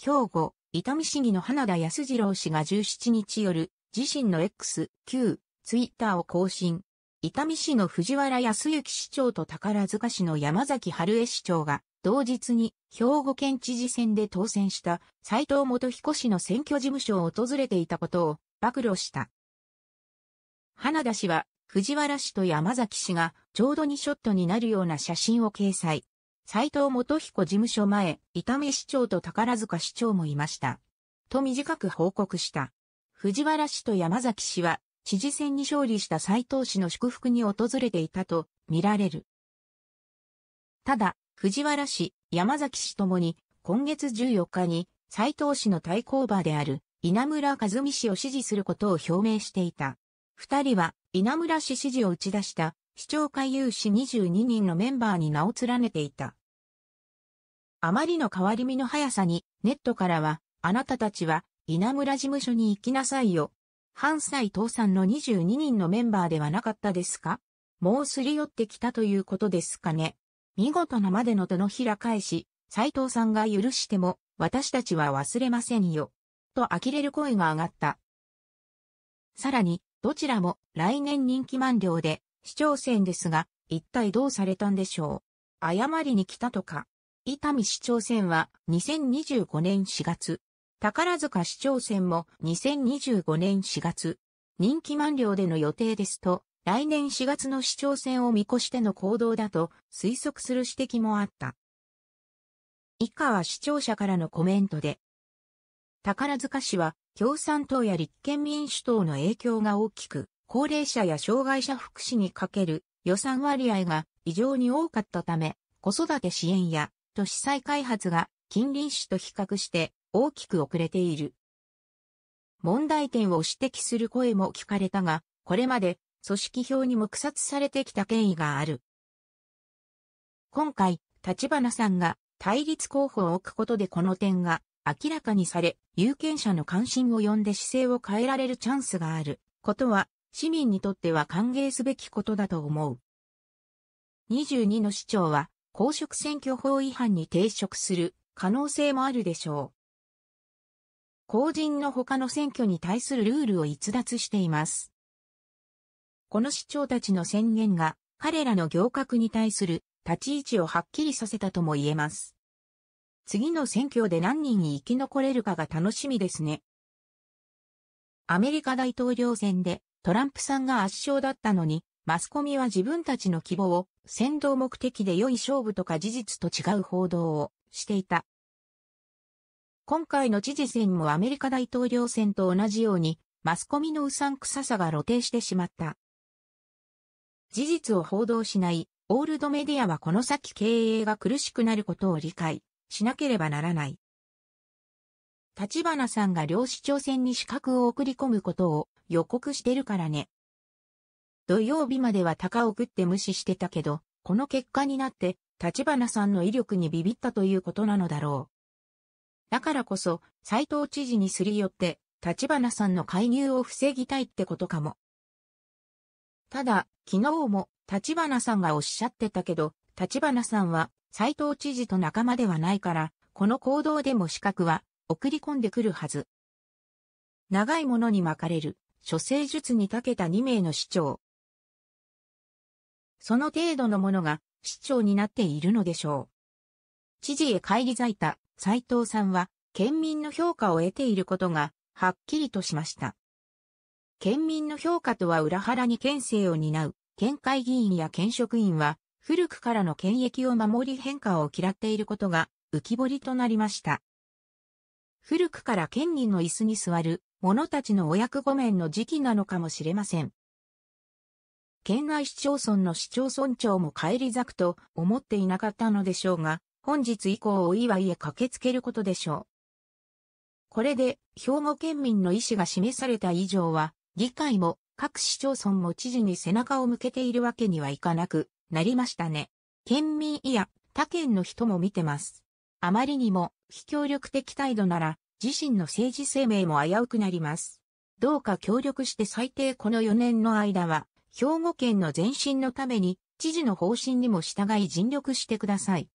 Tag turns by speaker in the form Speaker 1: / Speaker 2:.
Speaker 1: 兵庫、伊丹市議の花田康次郎氏が17日夜、自身の X、Q、ツイッターを更新。伊丹市の藤原康之市長と宝塚市の山崎春江市長が、同日に兵庫県知事選で当選した斎藤元彦氏の選挙事務所を訪れていたことを暴露した。花田氏は藤原氏と山崎氏がちょうど2ショットになるような写真を掲載。斎藤元彦事務所前、伊丹市長と宝塚市長もいました。と短く報告した。藤原氏と山崎氏は、知事選に勝利した斎藤氏の祝福に訪れていたと見られる。ただ、藤原氏、山崎氏ともに、今月14日に、斎藤氏の対抗馬である、稲村和美氏を支持することを表明していた。二人は、稲村氏支持を打ち出した、市長会有志22人のメンバーに名を連ねていた。あまりの変わり身の速さに、ネットからは、あなたたちは、稲村事務所に行きなさいよ。反斎倒産の22人のメンバーではなかったですかもうすり寄ってきたということですかね。見事なまでの手のひら返し、斎藤さんが許しても、私たちは忘れませんよ。と呆れる声が上がった。さらに、どちらも来年人気満了で、市長選ですが、一体どうされたんでしょう。謝りに来たとか。伊丹市長選は2025年4月。宝塚市長選も2025年4月。任期満了での予定ですと、来年4月の市長選を見越しての行動だと推測する指摘もあった。以下は視聴者からのコメントで。宝塚市は共産党や立憲民主党の影響が大きく、高齢者や障害者福祉にかける予算割合が異常に多かったため、子育て支援や都市再開発が近隣市と比較して大きく遅れている。問題点を指摘する声も聞かれたが、これまで組織票に黙殺されてきた権威がある。今回、立花さんが対立候補を置くことでこの点が明らかにされ、有権者の関心を呼んで姿勢を変えられるチャンスがあることは、市民にとっては歓迎すべきことだと思う。22の市長は、公職選挙法違反に抵触する可能性もあるでしょう。公人の他の選挙に対するルールを逸脱しています。この市長たちの宣言が彼らの行革に対する立ち位置をはっきりさせたとも言えます。次の選挙で何人に生き残れるかが楽しみですね。アメリカ大統領選でトランプさんが圧勝だったのに、マスコミは自分たちの希望を先導目的で良い勝負とか事実と違う報道をしていた。今回の知事選もアメリカ大統領選と同じように、マスコミのうさんくささが露呈してしまった。事実を報道しないオールドメディアはこの先経営が苦しくなることを理解しなければならない。立花さんが両市長選に資格を送り込むことを予告してるからね。土曜日までは高を食って無視してたけど、この結果になって、立花さんの威力にビビったということなのだろう。だからこそ、斎藤知事にすり寄って、立花さんの介入を防ぎたいってことかも。ただ、昨日も、立花さんがおっしゃってたけど、立花さんは、斎藤知事と仲間ではないから、この行動でも資格は、送り込んでくるはず。長いものに巻かれる、諸世術に長けた2名の市長、その程度のものが市長になっているのでしょう。知事へ返り咲いた斎藤さんは県民の評価を得ていることがはっきりとしました。県民の評価とは裏腹に県政を担う県会議員や県職員は古くからの権益を守り変化を嫌っていることが浮き彫りとなりました。古くから県議の椅子に座る者たちのお役御免の時期なのかもしれません。県内市町村の市町村長も返り咲くと思っていなかったのでしょうが、本日以降お祝いへ駆けつけることでしょう。これで、兵庫県民の意思が示された以上は、議会も各市町村も知事に背中を向けているわけにはいかなくなりましたね。県民いや他県の人も見てます。あまりにも非協力的態度なら自身の政治生命も危うくなります。どうか協力して最低この4年の間は兵庫県の前進のために、知事の方針にも従い尽力してください。